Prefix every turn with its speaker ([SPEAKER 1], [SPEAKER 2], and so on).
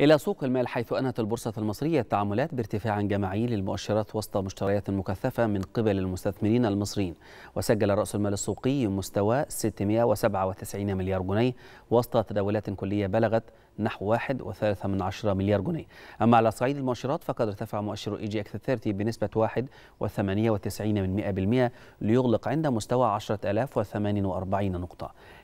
[SPEAKER 1] إلى سوق المال حيث أنهت البورصة المصرية التعاملات بارتفاع جماعي للمؤشرات وسط مشتريات مكثفة من قبل المستثمرين المصريين وسجل رأس المال السوقي مستوى 697 مليار جنيه وسط تداولات كلية بلغت نحو 1.3 من عشرة مليار جنيه أما على صعيد المؤشرات فقد ارتفع مؤشر إي جي إكس 30 بنسبة 1.98% ليغلق عند مستوى 10048 نقطة